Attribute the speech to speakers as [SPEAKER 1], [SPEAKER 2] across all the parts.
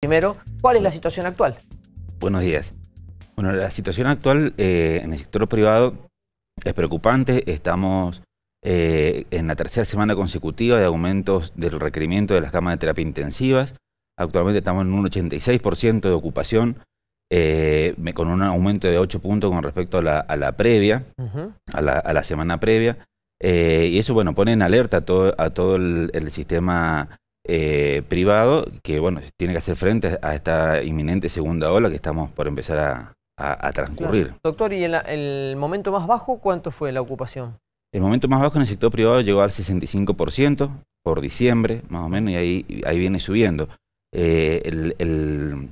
[SPEAKER 1] Primero, ¿cuál es la situación actual?
[SPEAKER 2] Buenos días. Bueno, la situación actual eh, en el sector privado es preocupante. Estamos eh, en la tercera semana consecutiva de aumentos del requerimiento de las camas de terapia intensivas. Actualmente estamos en un 86% de ocupación, eh, con un aumento de 8 puntos con respecto a la, previa, a, la, semana previa. y eso, bueno, pone en alerta a todo, el sistema eh, privado que bueno tiene que hacer frente a esta inminente segunda ola que estamos por empezar a, transcurrir.
[SPEAKER 1] Doctor, ¿y en el momento más bajo cuánto fue la ocupación?
[SPEAKER 2] El momento más bajo en el sector privado llegó al 65% por diciembre, más o menos, y ahí, ahí viene subiendo. Eh, el,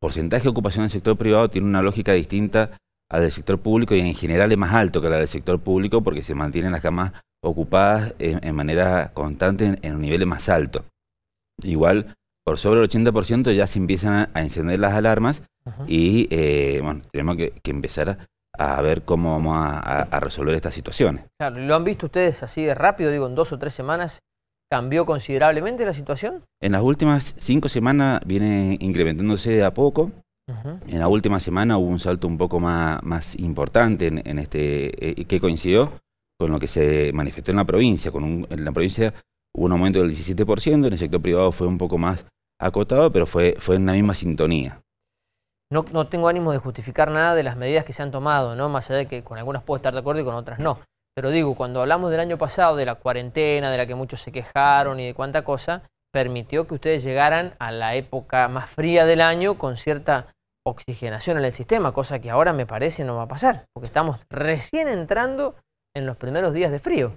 [SPEAKER 2] porcentaje de ocupación en el sector privado tiene una lógica distinta a del sector público y en general es más alto que la del sector público porque se mantienen las camas ocupadas en, manera constante en, un niveles más altos igual por sobre el 80% ya se empiezan a, encender las alarmas y eh, bueno, tenemos que, empezar a, ver cómo vamos a, resolver estas situaciones.
[SPEAKER 1] Claro, ¿lo han visto ustedes así de rápido, digo, en dos o tres semanas? ¿Cambió considerablemente la situación?
[SPEAKER 2] En las últimas cinco semanas viene incrementándose de a poco. En la última semana hubo un salto un poco más, más importante en, este eh, que coincidió con lo que se manifestó en la provincia, con en la provincia un aumento del 17%, en el sector privado fue un poco más acotado, pero fue, fue en la misma sintonía.
[SPEAKER 1] No, no tengo ánimo de justificar nada de las medidas que se han tomado, ¿no? más allá de que con algunas puedo estar de acuerdo y con otras no. Pero digo, cuando hablamos del año pasado, de la cuarentena, de la que muchos se quejaron y de cuánta cosa, permitió que ustedes llegaran a la época más fría del año con cierta oxigenación en el sistema, cosa que ahora me parece no va a pasar, porque estamos recién entrando en los primeros días de frío.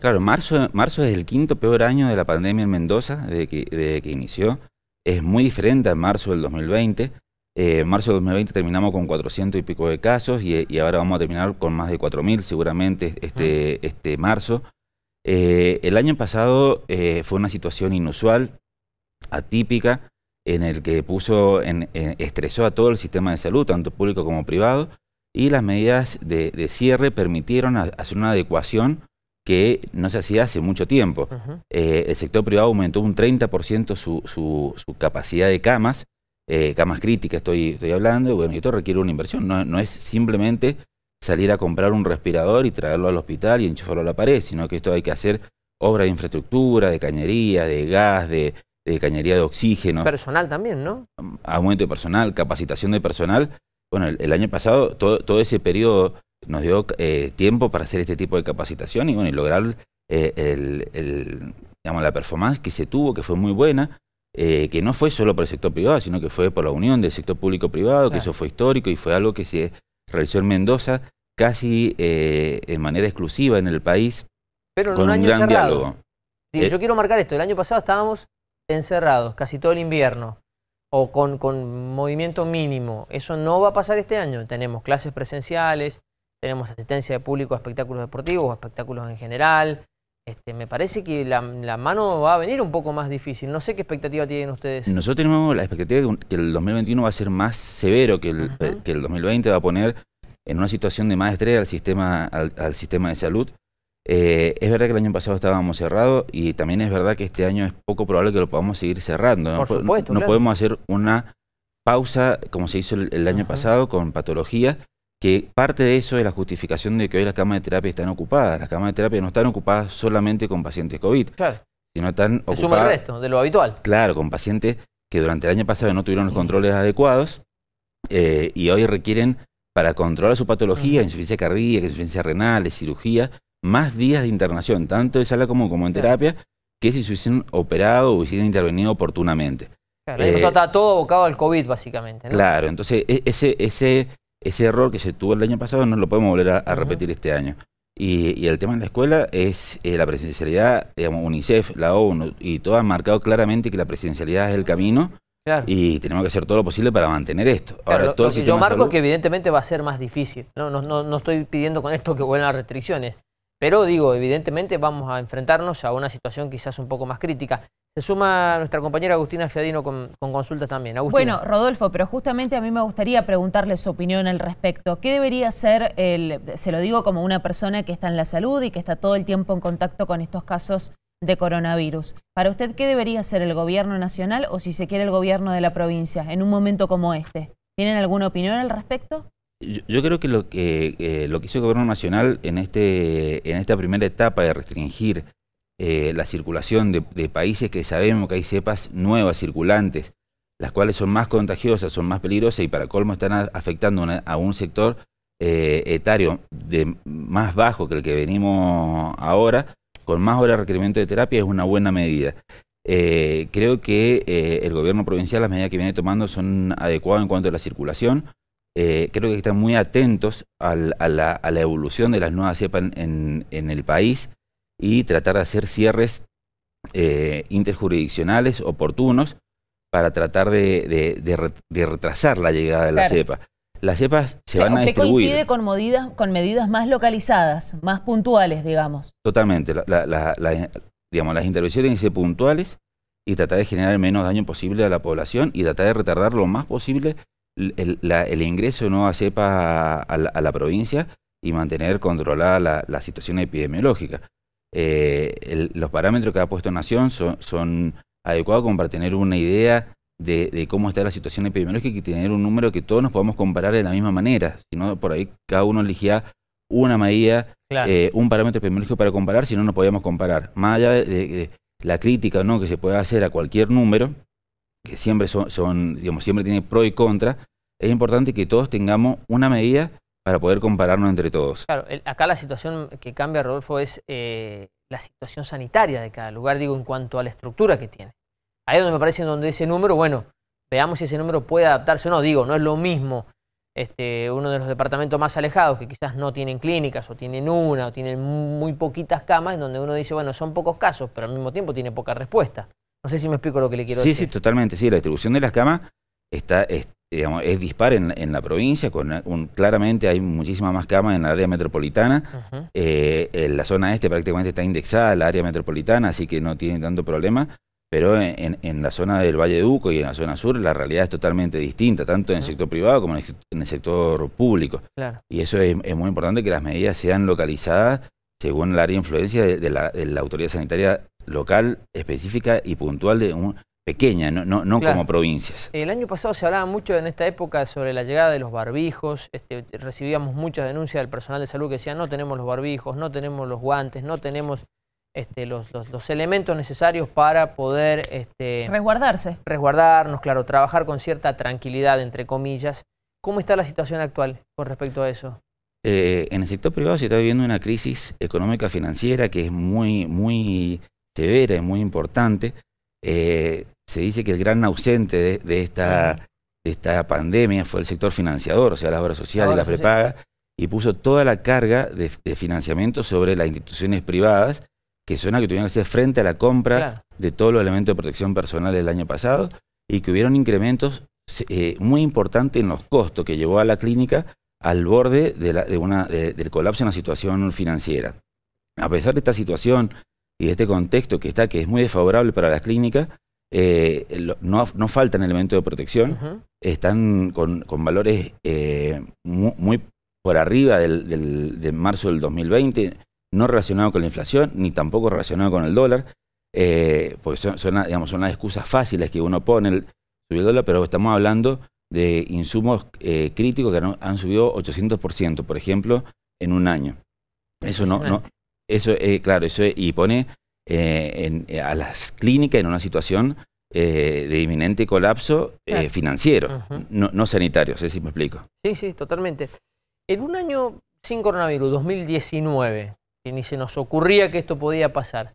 [SPEAKER 2] Claro, marzo, marzo es el quinto peor año de la pandemia en Mendoza, desde que, inició. Es muy diferente a marzo del 2020. en eh, marzo del 2020 terminamos con 400 y pico de casos y, ahora vamos a terminar con más de 4.000 seguramente este, este marzo. Eh, el año pasado eh, fue una situación inusual, atípica, en el que puso, en, estresó a todo el sistema de salud, tanto público como privado, y las medidas de, cierre permitieron hacer una adecuación que no se hacía hace mucho tiempo. Eh, el sector privado aumentó un 30% su, su, su, capacidad de camas, eh, camas críticas estoy, estoy hablando, y bueno, esto requiere una inversión, no, es simplemente salir a comprar un respirador y traerlo al hospital y enchufarlo a la pared, sino que esto hay que hacer obra de infraestructura, de cañería, de gas, de, cañería de oxígeno.
[SPEAKER 1] Personal también, ¿no?
[SPEAKER 2] Aumento de personal, capacitación de personal. Bueno, el, año pasado todo, todo ese periodo nos dio eh, tiempo para hacer este tipo de capacitación y, bueno, y lograr eh, la performance que se tuvo, que fue muy buena, eh, que no fue solo por el sector privado, sino que fue por la unión del sector público-privado, que eso fue histórico y fue algo que se realizó en Mendoza casi de manera exclusiva en el país,
[SPEAKER 1] Pero con un, gran diálogo. yo quiero marcar esto, el año pasado estábamos encerrados casi todo el invierno o con, con movimiento mínimo. Eso no va a pasar este año. Tenemos clases presenciales, tenemos asistencia de público a espectáculos deportivos, a espectáculos en general. Este, me parece que la, mano va a venir un poco más difícil. No sé qué expectativa tienen ustedes.
[SPEAKER 2] Nosotros tenemos la expectativa de que el 2021 va a ser más severo que el, eh, que el 2020, va a poner en una situación de más estrella al sistema, al, sistema de salud. Eh, es verdad que el año pasado estábamos cerrados y también es verdad que este año es poco probable que lo podamos seguir cerrando. No, pues, podemos hacer una pausa como se hizo el, año pasado con patologías que parte de eso es la justificación de que hoy las camas de terapia están ocupadas. Las camas de terapia no están ocupadas solamente con pacientes COVID, sino están Se ocupadas... Suma el resto, de lo habitual. Claro, con pacientes que durante el año pasado no tuvieron los controles adecuados eh, y hoy requieren, para controlar su patología, insuficiencia cardíaca, insuficiencia renal, de cirugía, más días de internación, tanto en sala como, como en terapia, que si se hubiesen operado o hubiesen intervenido oportunamente.
[SPEAKER 1] Claro, o eh, está todo abocado al COVID, básicamente.
[SPEAKER 2] Claro, entonces e, ese, ese ese error que se tuvo el año pasado no lo podemos volver a, repetir este año. Y, el tema de la escuela es eh, la presencialidad, digamos, UNICEF, la ONU y todas han marcado claramente que la presencialidad es el camino y tenemos que hacer todo lo posible para mantener esto. todo yo marco que
[SPEAKER 1] evidentemente va a ser más difícil, no, no, no, no estoy pidiendo con esto que vuelvan las restricciones, pero digo, evidentemente vamos a enfrentarnos a una situación quizás un poco más crítica. Se suma nuestra compañera Agustina Fiadino con, consultas también. Bueno,
[SPEAKER 3] Rodolfo, pero justamente a mí me gustaría preguntarle su opinión al respecto. ¿Qué debería ser, el, se lo digo como una persona que está en la salud y que está todo el tiempo en contacto con estos casos de coronavirus? Para usted, ¿qué debería ser el gobierno nacional o si se quiere el gobierno de la provincia en un momento como este? ¿Tienen alguna opinión al respecto?
[SPEAKER 2] Yo, creo que lo que eh, lo que hizo el gobierno nacional en este en esta primera etapa de restringir eh, la circulación de, países que sabemos que hay cepas nuevas circulantes, las cuales son más contagiosas, son más peligrosas y para colmo están afectando a un sector eh, etario de, más bajo que el que venimos ahora, con más horas de requerimiento de terapia, es una buena medida. Eh, creo que el gobierno provincial, las medidas que viene tomando son adecuadas en cuanto a la circulación. creo que están muy atentos a, la, evolución de las nuevas cepas en el país y tratar de hacer cierres eh, interjurisdiccionales oportunos para tratar de, retrasar la llegada de la cepa. Las cepas se van a usted coincide
[SPEAKER 3] con medidas, con medidas más localizadas, más puntuales, digamos.
[SPEAKER 2] Totalmente. digamos, las intervenciones tienen ser puntuales y tratar de generar el menos daño posible a la población y tratar de retardar lo más posible el, ingreso de nueva cepa a, a, la provincia y mantener controlada la situación epidemiológica eh, los parámetros que ha puesto Nación son, adecuados como para tener una idea de, cómo está la situación epidemiológica y tener un número que todos nos podamos comparar de la misma manera. Si no, por ahí cada uno eligía una medida, eh, un parámetro epidemiológico para comparar, si no, no podíamos comparar. Más allá de, la crítica ¿no? que se puede hacer a cualquier número, que siempre son, digamos, siempre tiene pro y contra, es importante que todos tengamos una medida para poder compararnos entre todos.
[SPEAKER 1] Claro, acá la situación que cambia, Rodolfo, es eh, la situación sanitaria de cada lugar, digo, en cuanto a la estructura que tiene. Ahí es donde me parece donde ese número, bueno, veamos si ese número puede adaptarse o no. Digo, no es lo mismo este, uno de los departamentos más alejados, que quizás no tienen clínicas, o tienen una, o tienen muy poquitas camas, en donde uno dice, bueno, son pocos casos, pero al mismo tiempo tiene poca respuesta. No sé si me explico lo que le quiero decir.
[SPEAKER 2] Sí, sí, totalmente, sí. La distribución de las camas está, es dispar en, la provincia, con claramente hay muchísimas más camas en el área metropolitana, eh, en la zona este prácticamente está indexada la área metropolitana, así que no tiene tanto problema, pero en, la zona del Valle de y en la zona sur la realidad es totalmente distinta, tanto en el sector privado como en el, sector público. Y eso es, muy importante que las medidas sean localizadas según el área de influencia la, de la autoridad sanitaria local específica y puntual de un, pequeña, no, no, no como provincias.
[SPEAKER 1] El año pasado se hablaba mucho en esta época sobre la llegada de los barbijos, este, recibíamos muchas denuncias del personal de salud que decían no tenemos los barbijos, no tenemos los guantes, no tenemos este, los, elementos necesarios para poder... Este, Resguardarse. Resguardarnos, claro, trabajar con cierta tranquilidad, entre comillas. ¿Cómo está la situación actual con respecto a eso?
[SPEAKER 2] Eh, en el sector privado se está viviendo una crisis económica financiera que es muy, muy severa y muy importante. Eh, se dice que el gran ausente de, esta, pandemia fue el sector financiador, o sea, las obras sociales, las prepagas, y puso toda la carga de, financiamiento sobre las instituciones privadas, que son que tuvieron que hacer frente a la compra de todos los elementos de protección personal del año pasado, y que hubieron incrementos eh, muy importantes en los costos que llevó a la clínica al borde de, de una, del colapso en la situación financiera. A pesar de esta situación y de este contexto que está, que es muy desfavorable para las clínicas, eh, no, faltan elementos de protección, están con, valores eh, muy, por arriba del, de marzo del 2020, no relacionado con la inflación, ni tampoco relacionado con el dólar, eh, porque son, son, digamos, son las excusas fáciles que uno pone, el, el dólar, pero estamos hablando de insumos críticos que han, subido 800%, por ejemplo, en un año. Eso no, no eso claro, eso y pone eh, eh, a las clínicas en una situación eh, de inminente colapso financiero, no, sanitario, si me explico.
[SPEAKER 1] Sí, sí, totalmente. En un año sin coronavirus, 2019, ni se nos ocurría que esto podía pasar,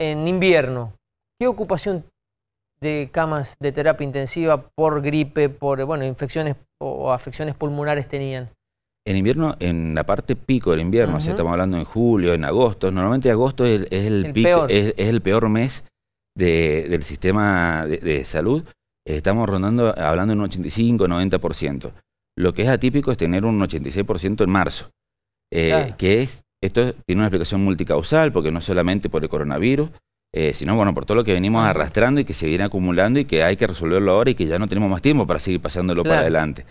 [SPEAKER 1] en invierno, ¿qué ocupación de camas de terapia intensiva por gripe, por bueno, infecciones o afecciones pulmonares tenían?
[SPEAKER 2] En invierno, en la parte pico del invierno, estamos hablando en julio, en agosto, normalmente agosto es, el, es, el peor mes del sistema de, salud. Estamos rondando, hablando en un 85, 90%. Lo que es atípico es tener un 86% en marzo, eh, que es, esto tiene una explicación multicausal, porque no solamente por el coronavirus, eh, sino bueno, por todo lo que venimos arrastrando y que se viene acumulando y que hay que resolverlo ahora y que ya no tenemos más tiempo para seguir pasándolo para adelante.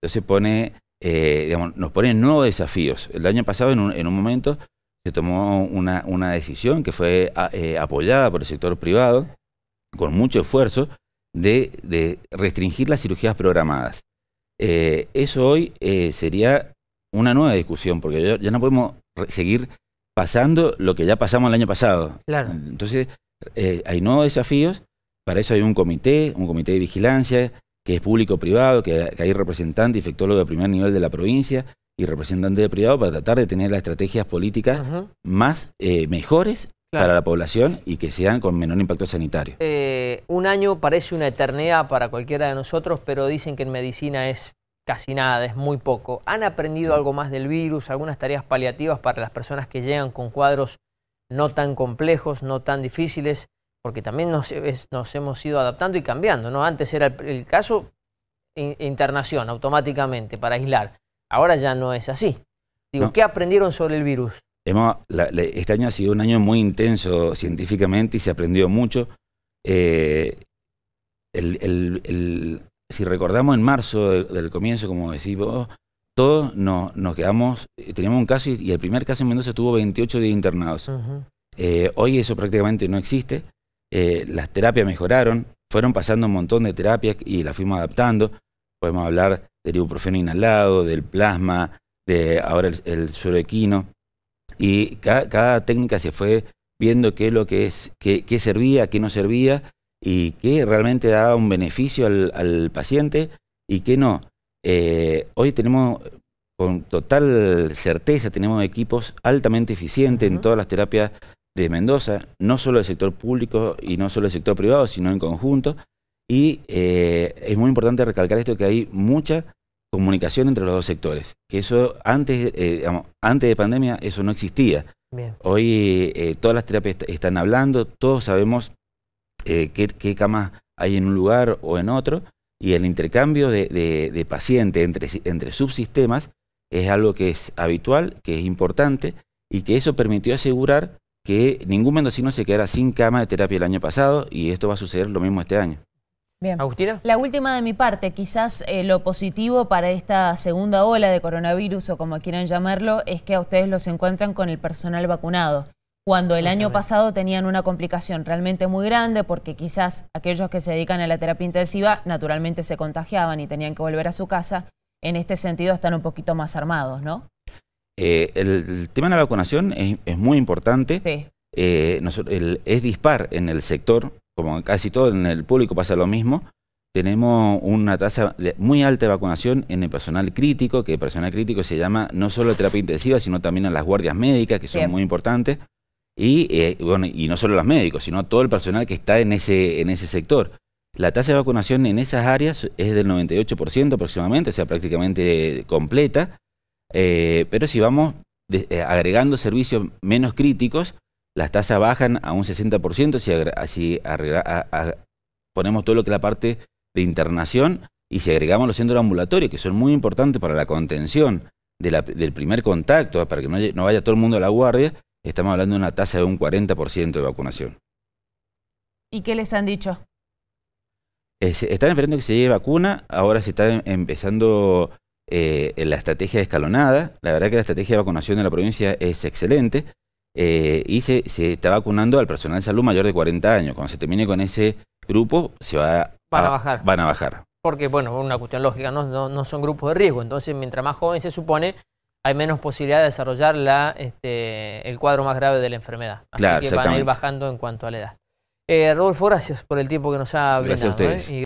[SPEAKER 2] Entonces pone eh, nos ponen nuevos desafíos. El año pasado, en un, momento, se tomó una, decisión que fue eh, apoyada por el sector privado, con mucho esfuerzo, de, restringir las cirugías programadas. Eh, eso hoy sería una nueva discusión, porque ya, no podemos seguir pasando lo que ya pasamos el año pasado. Entonces, hay nuevos desafíos, para eso hay un comité, un comité de vigilancia que es público-privado, que, hay representante, infectólogo de primer nivel de la provincia y representante de privado para tratar de tener las estrategias políticas más eh, mejores para la población y que sean con menor impacto sanitario.
[SPEAKER 1] Eh, un año parece una eternidad para cualquiera de nosotros, pero dicen que en medicina es casi nada, es muy poco. ¿Han aprendido algo más del virus, algunas tareas paliativas para las personas que llegan con cuadros no tan complejos, no tan difíciles? porque también nos, hemos ido adaptando y cambiando. ¿no? Antes era el, caso internación automáticamente para aislar. Ahora ya no es así. Digo, ¿qué aprendieron sobre el virus?
[SPEAKER 2] este año ha sido un año muy intenso científicamente y se aprendió mucho. Eh, si recordamos en marzo del, comienzo, como decís vos, todos nos, quedamos, eh, teníamos un caso y, el primer caso en Mendoza tuvo 28 días internados. Eh, hoy eso prácticamente no existe. Eh, las terapias mejoraron, fueron pasando un montón de terapias y las fuimos adaptando. Podemos hablar del ibuprofeno inhalado, del plasma, de ahora el, el equino Y cada, técnica se fue viendo qué es lo que es, qué, servía, qué no servía y qué realmente daba un beneficio al, paciente y qué no. Eh, hoy tenemos con total certeza, tenemos equipos altamente eficientes en todas las terapias de Mendoza, no solo del sector público y no solo del sector privado, sino en conjunto. Y eh, es muy importante recalcar esto que hay mucha comunicación entre los dos sectores, que eso antes, eh, antes de pandemia eso no existía. Hoy eh, todas las terapias están hablando, todos sabemos qué, camas hay en un lugar o en otro, y el intercambio de, pacientes entre, entre subsistemas es algo que es habitual, que es importante, y que eso permitió asegurar que ningún mendocino se quedara sin cama de terapia el año pasado y esto va a suceder lo mismo este año.
[SPEAKER 3] Bien. Agustina. La última de mi parte, quizás eh, lo positivo para esta segunda ola de coronavirus o como quieran llamarlo, es que a ustedes los encuentran con el personal vacunado. Cuando el año pasado tenían una complicación realmente muy grande porque quizás aquellos que se dedican a la terapia intensiva naturalmente se contagiaban y tenían que volver a su casa, en este sentido están un poquito más armados, ¿no?
[SPEAKER 2] Eh, el, tema de la vacunación es, muy importante. Eh, es dispar en el sector, como casi todo en el público pasa lo mismo. Tenemos una tasa muy alta de vacunación en el personal crítico, que el personal crítico se llama no solo terapia intensiva, sino también en las guardias médicas, que son muy importantes. Y, eh, y no solo los médicos, sino todo el personal que está en ese, en ese sector. La tasa de vacunación en esas áreas es del 98% aproximadamente, o sea, prácticamente completa. Eh, pero si vamos eh, agregando servicios menos críticos, las tasas bajan a un 60% si, ponemos todo lo que es la parte de internación y si agregamos los centros ambulatorios, que son muy importantes para la contención del primer contacto, ¿eh? para que no, no vaya todo el mundo a la guardia, estamos hablando de una tasa de un 40% de vacunación.
[SPEAKER 3] ¿Y qué les han dicho?
[SPEAKER 2] están esperando que se lleve vacuna, ahora se está em, empezando eh, la estrategia escalonada. La verdad que la estrategia de vacunación de la provincia es excelente eh, y se, está vacunando al personal de salud mayor de 40 años. Cuando se termine con ese grupo, se va van a, bajar.
[SPEAKER 1] Porque, bueno, una cuestión lógica, ¿no? son grupos de riesgo. Entonces, mientras más joven se supone, hay menos posibilidad de desarrollar la, este, el cuadro más grave de la enfermedad. Así que van a ir bajando en cuanto a la edad. Eh, Rodolfo, gracias por el tiempo que nos ha brindado. Gracias ustedes.